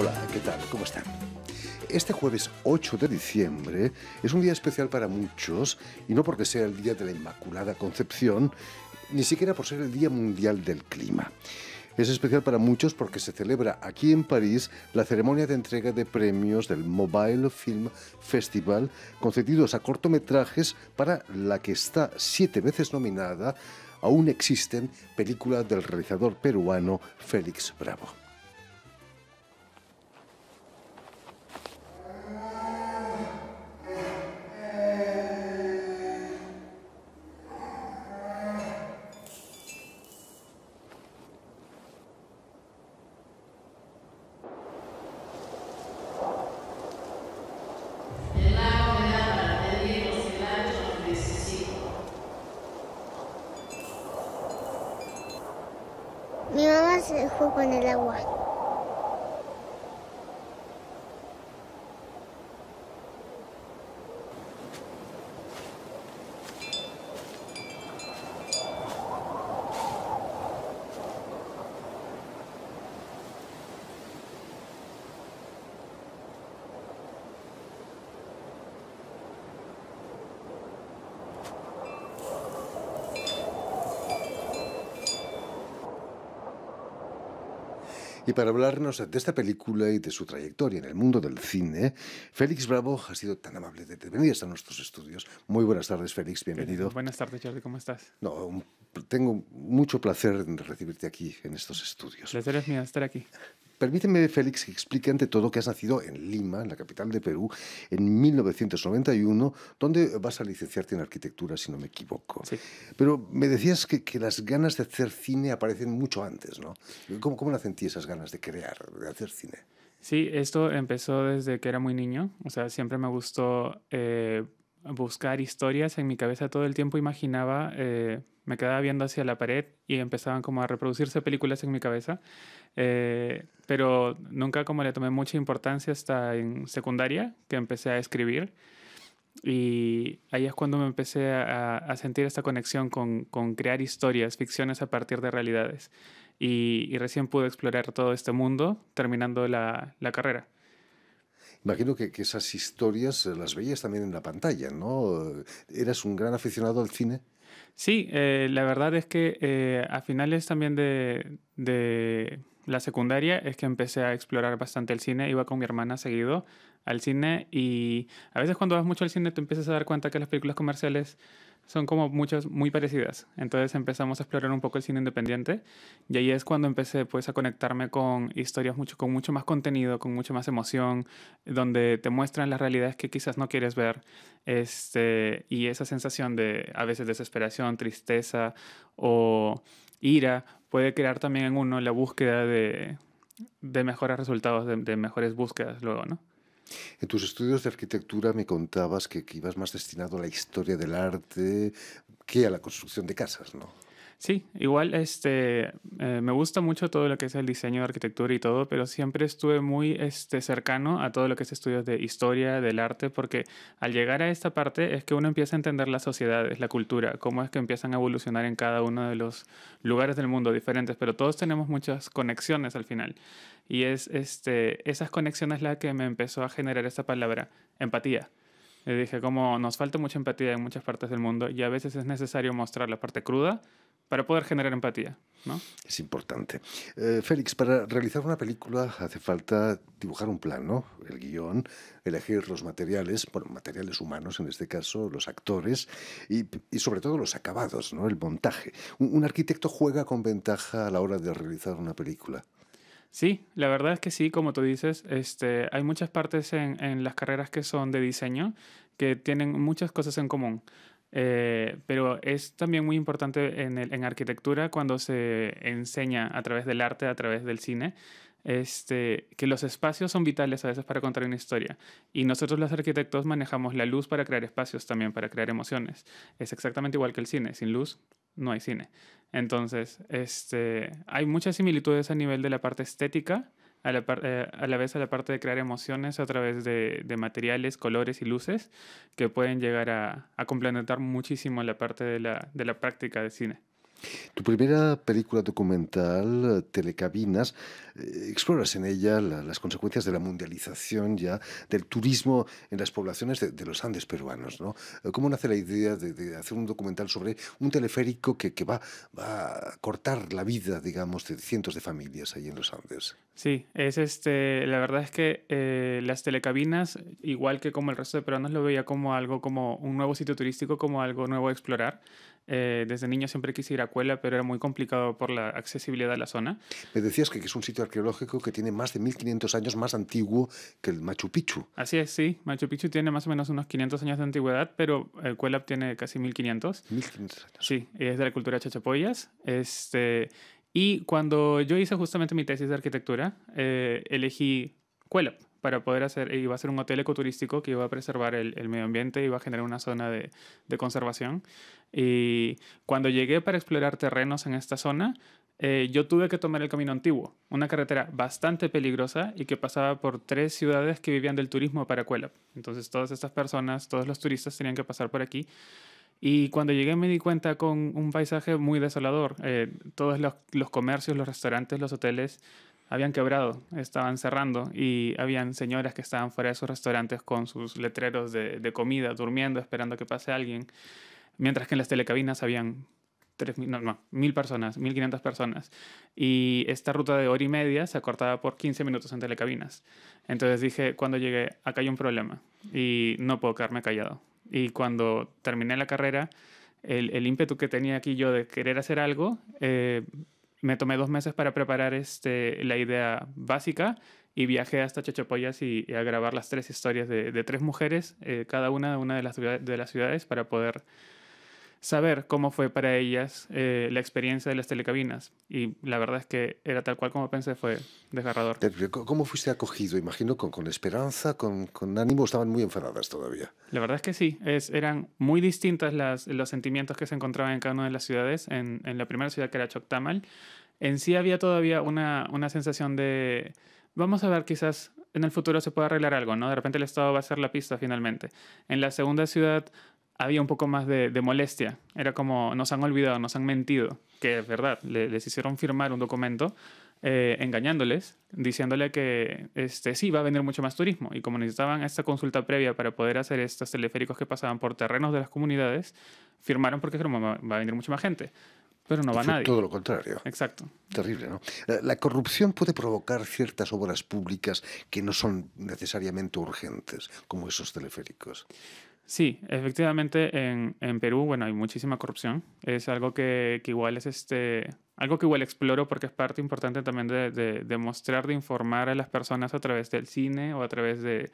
Hola, ¿qué tal? ¿Cómo están? Este jueves 8 de diciembre es un día especial para muchos, y no porque sea el Día de la Inmaculada Concepción, ni siquiera por ser el Día Mundial del Clima. Es especial para muchos porque se celebra aquí en París la ceremonia de entrega de premios del Mobile Film Festival, concedidos a cortometrajes para la que está siete veces nominada, aún existen, películas del realizador peruano Félix Bravo. 奶奶我。Y para hablarnos de esta película y de su trayectoria en el mundo del cine, Félix Bravo ha sido tan amable de venir a nuestros estudios. Muy buenas tardes, Félix, bienvenido. Buenas tardes, Jordi, ¿cómo estás? tengo mucho placer en recibirte aquí, en estos estudios. Placer es mío estar aquí. Permíteme, Félix, que explique ante todo que has nacido en Lima, en la capital de Perú, en 1991, donde vas a licenciarte en arquitectura, si no me equivoco. Sí. Pero me decías que, las ganas de hacer cine aparecen mucho antes, ¿no? ¿Cómo, ¿Cómo nacen ti esas ganas de crear, de hacer cine? Sí, esto empezó desde que era muy niño. O sea, siempre me gustó eh, buscar historias, en mi cabeza todo el tiempo imaginaba, eh, me quedaba viendo hacia la pared y empezaban como a reproducirse películas en mi cabeza, eh, pero nunca como le tomé mucha importancia hasta en secundaria que empecé a escribir y ahí es cuando me empecé a, sentir esta conexión con, con, crear historias, ficciones a partir de realidades y, y, recién pude explorar todo este mundo terminando la, la carrera. Imagino que, esas historias las veías también en la pantalla, ¿no? ¿Eras un gran aficionado al cine? Sí, eh, la verdad es que eh, a finales también de, de, la secundaria es que empecé a explorar bastante el cine. Iba con mi hermana seguido al cine y a veces cuando vas mucho al cine te empiezas a dar cuenta que las películas comerciales son como muchas muy parecidas. Entonces empezamos a explorar un poco el cine independiente y ahí es cuando empecé pues a conectarme con historias mucho con mucho más contenido, con mucho más emoción, donde te muestran las realidades que quizás no quieres ver. Este, y esa sensación de a veces desesperación, tristeza o ira puede crear también en uno la búsqueda de, de mejores resultados, de, de mejores búsquedas luego, ¿no? En tus estudios de arquitectura me contabas que, ibas más destinado a la historia del arte que a la construcción de casas, ¿no? Sí, igual este, eh, me gusta mucho todo lo que es el diseño, de arquitectura y todo, pero siempre estuve muy este, cercano a todo lo que es estudios de historia, del arte, porque al llegar a esta parte es que uno empieza a entender las sociedades, la cultura, cómo es que empiezan a evolucionar en cada uno de los lugares del mundo diferentes, pero todos tenemos muchas conexiones al final. Y es este, esas conexiones la que me empezó a generar esta palabra, empatía. Le dije, como nos falta mucha empatía en muchas partes del mundo y a veces es necesario mostrar la parte cruda para poder generar empatía. ¿no? Es importante. Eh, Félix, para realizar una película hace falta dibujar un plano, El guión, elegir los materiales, bueno, materiales humanos en este caso, los actores y, sobre todo los acabados, ¿no? El montaje. Un, arquitecto juega con ventaja a la hora de realizar una película. Sí, la verdad es que sí, como tú dices, este, hay muchas partes en, en las carreras que son de diseño que tienen muchas cosas en común. Eh, pero es también muy importante en, el, en, arquitectura cuando se enseña a través del arte, a través del cine, este, que los espacios son vitales a veces para contar una historia. Y nosotros los arquitectos manejamos la luz para crear espacios también, para crear emociones. Es exactamente igual que el cine. Sin luz no hay cine. Entonces, este, hay muchas similitudes a nivel de la parte estética a la, eh, a la, vez a la parte de crear emociones a través de, materiales, colores y luces que pueden llegar a, a complementar muchísimo la parte de la, de la práctica de cine. Tu primera película documental, eh, Telecabinas, eh, exploras en ella las consecuencias de la mundialización ya del turismo en las poblaciones de, los Andes peruanos. ¿no? Eh, ¿Cómo nace la idea de, hacer un documental sobre un teleférico que, va, a cortar la vida, digamos, de cientos de familias ahí en los Andes? Sí, es este, la verdad es que las telecabinas, igual que como el resto de peruanos, lo veía como algo, como un nuevo sitio turístico, como algo nuevo a explorar. Eh, desde niño siempre quise ir a Cuela, pero era muy complicado por la accesibilidad de la zona. Me decías que es un sitio arqueológico que tiene más de 1500 años más antiguo que el Machu Picchu. Así es, sí. Machu Picchu tiene más o menos unos 500 años de antigüedad, pero eh, el tiene casi 1500. 1500 años. Sí, es de la cultura chachapoyas. Este, y cuando yo hice justamente mi tesis de arquitectura, eh, elegí cuela para poder hacer, eh, iba a ser un hotel ecoturístico que iba a preservar el, medio ambiente, iba a generar una zona de, conservación. Y cuando llegué para explorar terrenos en esta zona, eh, yo tuve que tomar el camino antiguo, una carretera bastante peligrosa y que pasaba por tres ciudades que vivían del turismo para Cuelap. Entonces todas estas personas, todos los turistas tenían que pasar por aquí. Y cuando llegué me di cuenta con un paisaje muy desolador. Eh, todos los comercios, los restaurantes, los hoteles habían quebrado, estaban cerrando y habían señoras que estaban fuera de sus restaurantes con sus letreros de, comida, durmiendo, esperando que pase alguien, mientras que en las telecabinas habían mil no, mil quinientas personas, 1.500 personas. Y esta ruta de hora y media se acortaba por 15 minutos en telecabinas. Entonces dije, cuando llegué, acá hay un problema y no puedo quedarme callado. Y cuando terminé la carrera, el, ímpetu que tenía aquí yo de querer hacer algo, eh, me tomé dos meses para preparar este, la idea básica y viajé hasta Chachapoyas y, a grabar las tres historias de, tres mujeres, eh, cada una una de las ciudades, para poder saber cómo fue para ellas eh, la experiencia de las telecabinas. Y la verdad es que era tal cual como pensé, fue desgarrador. Eh, ¿Cómo fuiste acogido? Imagino con, con esperanza, con, ánimo, estaban muy enfadadas todavía. La verdad es que sí, es, eran muy distintas las, los sentimientos que se encontraban en cada una de las ciudades. En, en la primera ciudad, que era Choctamal, en sí había todavía una, una sensación de, vamos a ver, quizás en el futuro se puede arreglar algo, ¿no? De repente el Estado va a ser la pista finalmente. En la segunda ciudad había un poco más de, molestia. Era como, nos han olvidado, nos han mentido, que es verdad, les hicieron firmar un documento eh, engañándoles, diciéndole que este, sí, va a venir mucho más turismo. Y como necesitaban esta consulta previa para poder hacer estos teleféricos que pasaban por terrenos de las comunidades, firmaron porque que va a venir mucha más gente. Pero no va nadie. Todo lo contrario. Exacto. Terrible, ¿no? la, corrupción puede provocar ciertas obras públicas que no son necesariamente urgentes, como esos teleféricos. Sí, efectivamente en, en, Perú, bueno, hay muchísima corrupción. Es algo que, que, igual es este, algo que igual exploro porque es parte importante también de, de, de mostrar, de informar a las personas a través del cine o a través de,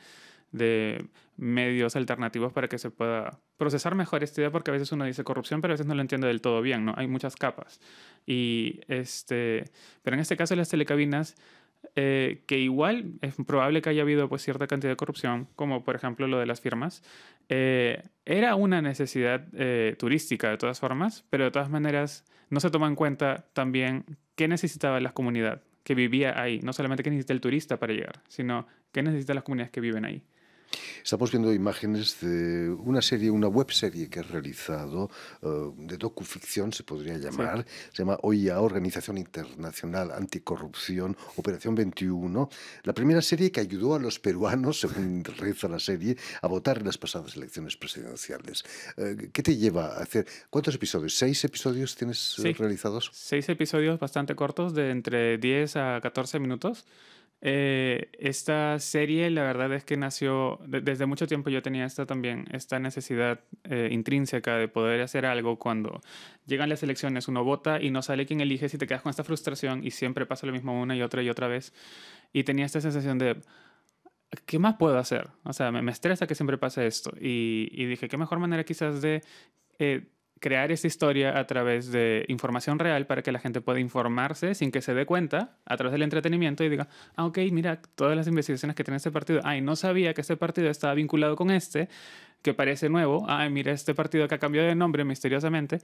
de medios alternativos para que se pueda procesar mejor esta idea, porque a veces uno dice corrupción, pero a veces no lo entiende del todo bien, ¿no? Hay muchas capas. Y este, pero en este caso las telecabinas eh, que igual es probable que haya habido pues, cierta cantidad de corrupción, como por ejemplo lo de las firmas, eh, era una necesidad eh, turística de todas formas, pero de todas maneras no se toma en cuenta también qué necesitaba la comunidad que vivía ahí, no solamente qué necesita el turista para llegar, sino qué necesitan las comunidades que viven ahí. Estamos viendo imágenes de una serie, una webserie que has realizado, eh, de docuficción se podría llamar, se llama OIA, Organización Internacional Anticorrupción, Operación 21, la primera serie que ayudó a los peruanos, según reza la serie, a votar en las pasadas elecciones presidenciales. Eh, ¿Qué te lleva a hacer? ¿Cuántos episodios? ¿Seis episodios tienes eh, realizados? Seis episodios bastante cortos, de entre 10 a 14 minutos. Eh, esta serie, la verdad es que nació, desde mucho tiempo yo tenía esta también, esta necesidad eh, intrínseca de poder hacer algo cuando llegan las elecciones, uno vota y no sale quien elige, si te quedas con esta frustración y siempre pasa lo mismo una y otra y otra vez. Y tenía esta sensación de, ¿qué más puedo hacer? O sea, me, me estresa que siempre pase esto. Y, dije, ¿qué mejor manera quizás de... Eh, crear esa historia a través de información real para que la gente pueda informarse sin que se dé cuenta a través del entretenimiento y diga, ah, ok, mira, todas las investigaciones que tiene este partido, ay, no sabía que este partido estaba vinculado con este, que parece nuevo, ay, mira este partido que ha cambiado de nombre misteriosamente,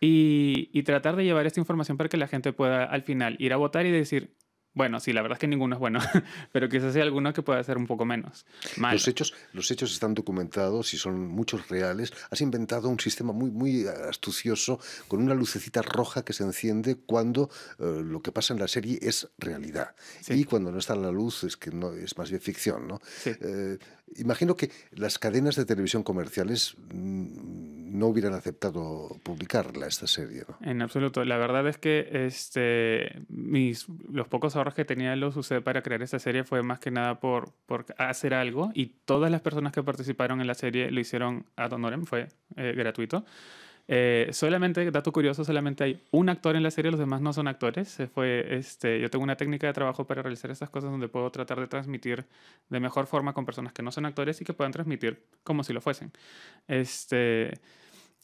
y tratar de llevar esta información para que la gente pueda al final ir a votar y decir, bueno, sí, la verdad es que ninguno es bueno, pero quizás hay alguno que pueda ser un poco menos. Los hechos, los hechos están documentados y son muchos reales. Has inventado un sistema muy, muy astucioso con una lucecita roja que se enciende cuando eh, lo que pasa en la serie es realidad y cuando no está la luz es que no es más bien ficción, eh, imagino que las cadenas de televisión comerciales mm, no hubieran aceptado publicarla esta serie. En absoluto. La verdad es que este, mis, los pocos ahorros que tenía los usé para crear esta serie fue más que nada por, por hacer algo y todas las personas que participaron en la serie lo hicieron a honorem, fue eh, gratuito. Eh, solamente, dato curioso, solamente hay un actor en la serie, los demás no son actores. Se fue, este, yo tengo una técnica de trabajo para realizar estas cosas donde puedo tratar de transmitir de mejor forma con personas que no son actores y que puedan transmitir como si lo fuesen. Este,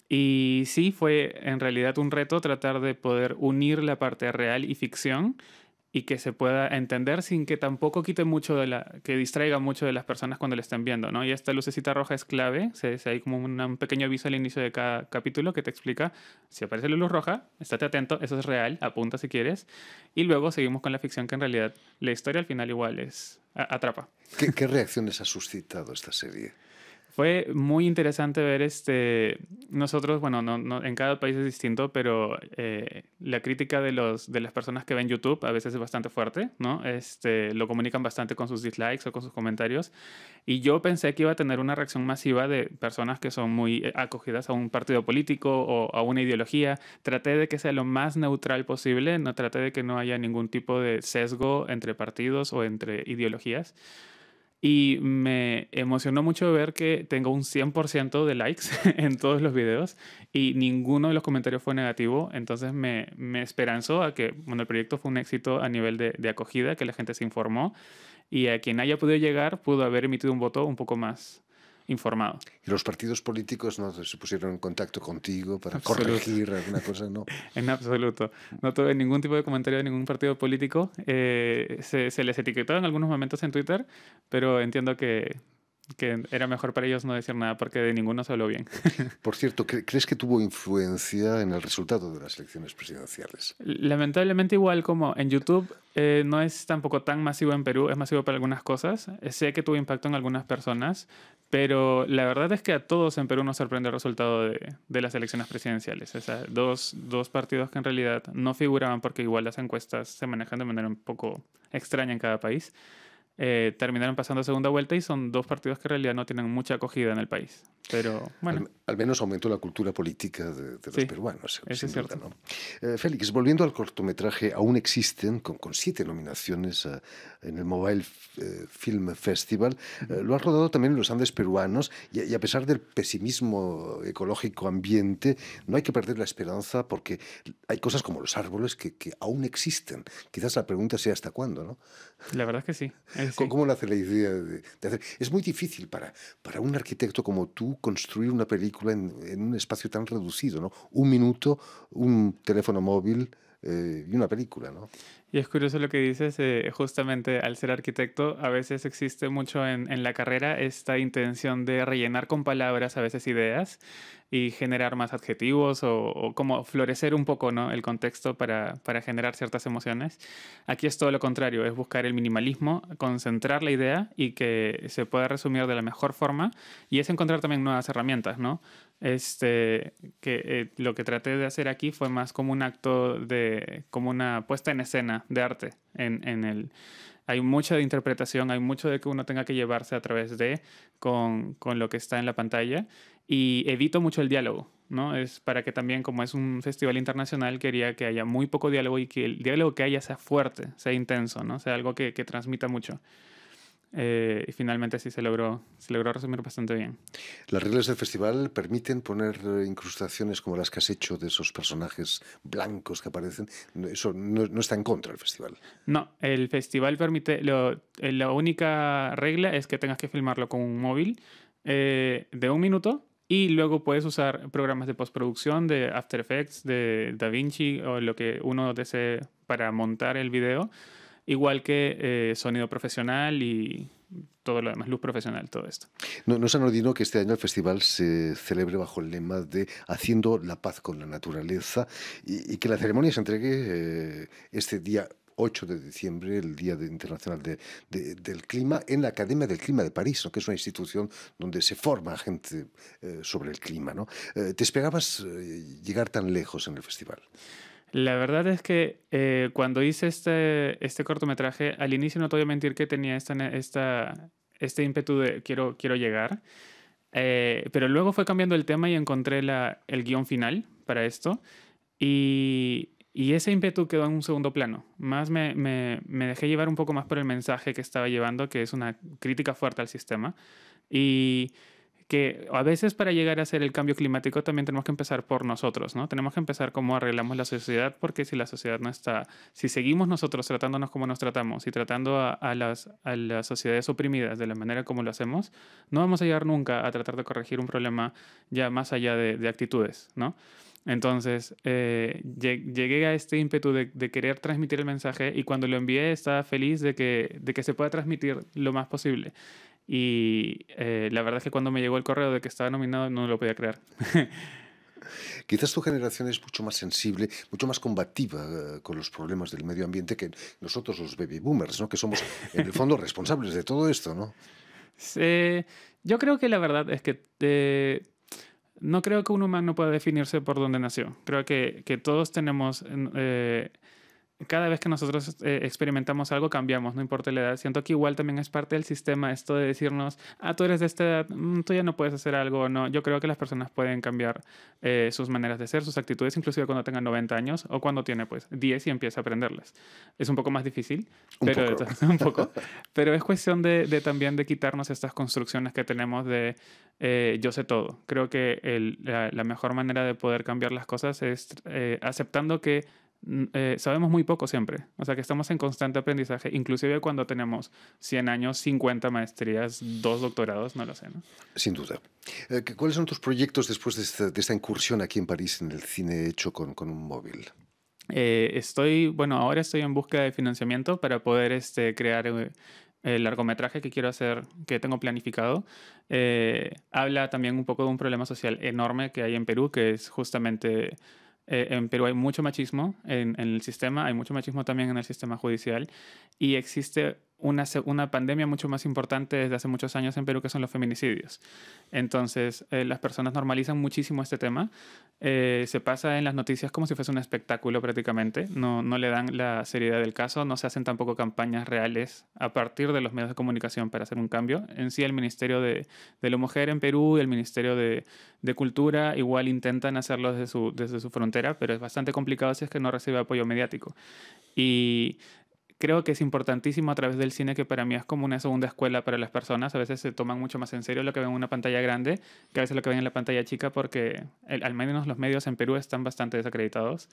y sí, fue en realidad un reto tratar de poder unir la parte real y ficción y que se pueda entender sin que tampoco quite mucho de la, que distraiga mucho de las personas cuando le estén viendo, ¿no? Y esta lucecita roja es clave, se, hay como un pequeño aviso al inicio de cada capítulo que te explica, si aparece la luz roja, estate atento, eso es real, apunta si quieres, y luego seguimos con la ficción que en realidad la historia al final igual es, atrapa. ¿Qué reacciones ha suscitado esta serie? Fue muy interesante ver este. Nosotros, bueno, en cada país es distinto, pero eh, la crítica de, los, de las personas que ven YouTube a veces es bastante fuerte, ¿no? Este, lo comunican bastante con sus dislikes o con sus comentarios. Y yo pensé que iba a tener una reacción masiva de personas que son muy eh, acogidas a un partido político o a una ideología. Traté de que sea lo más neutral posible, no traté de que no haya ningún tipo de sesgo entre partidos o entre ideologías. Y me emocionó mucho ver que tengo un 100% de likes en todos los videos y ninguno de los comentarios fue negativo. Entonces me, esperanzó a que bueno, el proyecto fue un éxito a nivel de acogida, que la gente se informó y a quien haya podido llegar pudo haber emitido un voto un poco más informado. ¿Y los partidos políticos no se pusieron en contacto contigo para corregir alguna cosa? No. en absoluto. No tuve ningún tipo de comentario de ningún partido político. Eh, se, se, les etiquetó en algunos momentos en Twitter, pero entiendo que que era mejor para ellos no decir nada porque de ninguno se habló bien. Por cierto, ¿crees que tuvo influencia en el resultado de las elecciones presidenciales? Lamentablemente igual como en YouTube eh, no es tampoco tan masivo en Perú, es masivo para algunas cosas. Eh, sé que tuvo impacto en algunas personas, pero la verdad es que a todos en Perú nos sorprende el resultado de, de las elecciones presidenciales. esas dos, dos partidos que en realidad no figuraban porque igual las encuestas se manejan de manera un poco extraña en cada país eh, terminaron pasando a segunda vuelta y son dos partidos que en realidad no tienen mucha acogida en el país. Pero bueno. Al, menos aumentó la cultura política de, los peruanos. Eso es cierto. Eh, Félix, volviendo al cortometraje, aún existen, con, con siete nominaciones eh, en el Mobile Film Festival, lo han rodado también en los Andes peruanos y, a pesar del pesimismo ecológico ambiente, no hay que perder la esperanza porque hay cosas como los árboles que, que aún existen. Quizás la pregunta sea hasta cuándo, ¿no? La verdad es que sí. Ah, ¿Cómo nace la idea de, hacer? Es muy difícil para, para un arquitecto como tú construir una película en, un espacio tan reducido, ¿no? Un minuto, un teléfono móvil eh, y una película, ¿no? Y es curioso lo que dices, eh, justamente al ser arquitecto, a veces existe mucho en, la carrera esta intención de rellenar con palabras a veces ideas y generar más adjetivos o, como florecer un poco ¿no? el contexto para, para, generar ciertas emociones. Aquí es todo lo contrario, es buscar el minimalismo, concentrar la idea y que se pueda resumir de la mejor forma y es encontrar también nuevas herramientas, ¿no? Este, que eh, lo que traté de hacer aquí fue más como un acto de, como una puesta en escena de arte en, en el, hay mucha de interpretación, hay mucho de que uno tenga que llevarse a través de con, lo que está en la pantalla y evito mucho el diálogo, ¿no? Es para que también, como es un festival internacional, quería que haya muy poco diálogo y que el diálogo que haya sea fuerte, sea intenso, ¿no? Sea algo que, que transmita mucho. Eh, y finalmente sí se logró, se logró resumir bastante bien. Las reglas del festival permiten poner incrustaciones como las que has hecho de esos personajes blancos que aparecen. Eso no, está en contra del festival. No, el festival permite, eh, la única regla es que tengas que filmarlo con un móvil eh, de un minuto y luego puedes usar programas de postproducción, de After Effects, de Vinci... o lo que uno desee para montar el video igual que eh, sonido profesional y todo lo demás, luz profesional, todo esto. No, se es anodino que este año el festival se celebre bajo el lema de Haciendo la paz con la naturaleza y, que la ceremonia se entregue eh, este día 8 de diciembre, el Día Internacional de, del Clima, en la Academia del Clima de París, que es una institución donde se forma gente eh, sobre el clima. ¿no? ¿Te esperabas llegar tan lejos en el festival? La verdad es que eh, cuando hice este, este cortometraje, al inicio no te voy a mentir que tenía esta, esta, este ímpetu de quiero, quiero llegar, eh, pero luego fue cambiando el tema y encontré la, el guión final para esto y, y, ese ímpetu quedó en un segundo plano. Más me, me, me dejé llevar un poco más por el mensaje que estaba llevando, que es una crítica fuerte al sistema. Y que a veces para llegar a hacer el cambio climático también tenemos que empezar por nosotros, ¿no? Tenemos que empezar cómo arreglamos la sociedad, porque si la sociedad no está, si seguimos nosotros tratándonos como nos tratamos y tratando a, las, sociedades oprimidas de la manera como lo hacemos, no vamos a llegar nunca a tratar de corregir un problema ya más allá de, actitudes, ¿no? Entonces, eh, llegué a este ímpetu de, querer transmitir el mensaje y cuando lo envié estaba feliz de que, de que se pueda transmitir lo más posible. Y eh, la verdad es que cuando me llegó el correo de que estaba nominado no lo podía creer. Quizás tu generación es mucho más sensible, mucho más combativa eh, con los problemas del medio ambiente que nosotros los baby boomers, ¿no? que somos en el fondo responsables de todo esto, ¿no? yo creo que la verdad es que eh, no creo que un humano pueda definirse por dónde nació. Creo que, todos tenemos cada vez que nosotros este, experimentamos algo cambiamos, no importa la edad. Siento que igual también es parte del sistema esto de decirnos, ah, tú eres de esta edad, mm, tú ya no puedes hacer algo o no. Yo creo que las personas pueden cambiar eh, sus maneras de ser, sus actitudes, inclusive cuando tengan 90 años o cuando tiene pues 10 y empieza a aprenderlas. Es un poco más difícil, pero, un poco. pero es cuestión de, también de quitarnos estas construcciones que tenemos de eh, yo sé todo. Creo que la, mejor manera de poder cambiar las cosas es eh, aceptando que eh, sabemos muy poco siempre, o sea que estamos en constante aprendizaje, inclusive cuando tenemos 100 años, 50 maestrías, dos doctorados, no lo sé. Sin duda. Eh, ¿Cuáles son tus proyectos después de esta, incursión aquí en París en el cine hecho con, un móvil? Eh, estoy, bueno, ahora estoy en búsqueda de financiamiento para poder este, crear el largometraje que quiero hacer, que tengo planificado. habla también un poco de un problema social enorme que hay en Perú, que es justamente eh, en Perú hay mucho machismo en el sistema, hay mucho machismo también en el sistema judicial y existe una, pandemia mucho más importante desde hace muchos años en Perú, que son los feminicidios. Entonces, eh, las personas normalizan muchísimo este tema. Eh, se pasa en las noticias como si fuese un espectáculo prácticamente. No, no le dan la seriedad del caso, no se hacen tampoco campañas reales a partir de los medios de comunicación para hacer un cambio. En sí, el Ministerio de, la Mujer en Perú y el Ministerio de, Cultura igual intentan hacerlo desde su, desde su frontera, pero es bastante complicado si es que no recibe apoyo mediático. Y creo que es importantísimo a través del cine, que para mí es como una segunda escuela para las personas. A veces se toman mucho más en serio lo que ven en una pantalla grande que a veces lo que ven en la pantalla chica, porque al menos los medios en Perú están bastante desacreditados.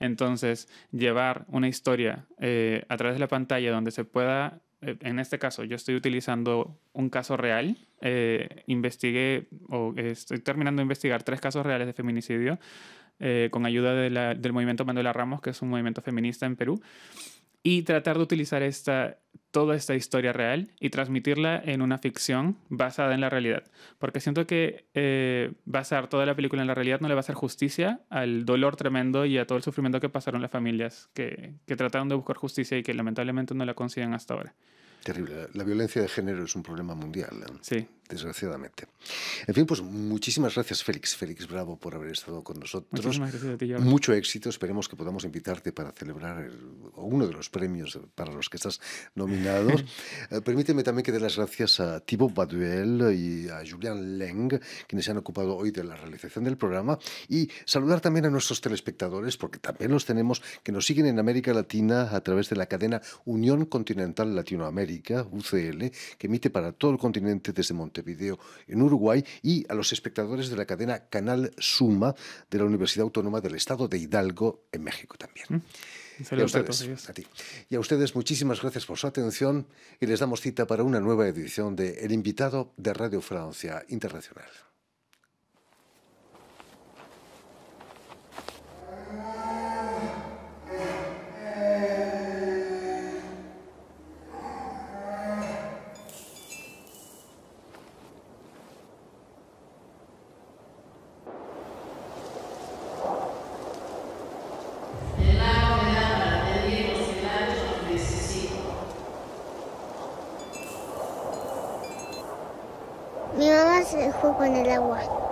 Entonces, llevar una historia eh, a través de la pantalla donde se pueda eh, en este caso, yo estoy utilizando un caso real. Eh, investigué o estoy terminando de investigar tres casos reales de feminicidio con ayuda del movimiento Mandela Ramos, que es un movimiento feminista en Perú y tratar de utilizar esta, toda esta historia real y transmitirla en una ficción basada en la realidad. Porque siento que eh, basar toda la película en la realidad no le va a hacer justicia al dolor tremendo y a todo el sufrimiento que pasaron las familias que, trataron de buscar justicia y que lamentablemente no la consiguen hasta ahora. Terrible. La violencia de género es un problema mundial. ¿eh? Sí, desgraciadamente. En fin, pues muchísimas gracias, Félix. Félix Bravo, por haber estado con nosotros. gracias a ti, Mucho éxito. Esperemos que podamos invitarte para celebrar uno de los premios para los que estás nominado. Eh, permíteme también que dé las gracias a Thibaut Baduel y a Julian Leng, quienes se han ocupado hoy de la realización del programa. Y saludar también a nuestros telespectadores, porque también los tenemos, que nos siguen en América Latina a través de la cadena Unión Continental Latinoamérica, UCL, que emite para todo el continente desde Montevideo video en Uruguay, y a los espectadores de la cadena Canal Suma de la Universidad Autónoma del Estado de Hidalgo, en México también. Mm. a, ustedes, y a ustedes muchísimas gracias por su atención y les damos cita para una nueva edición de El invitado de Radio Francia Internacional. con el agua.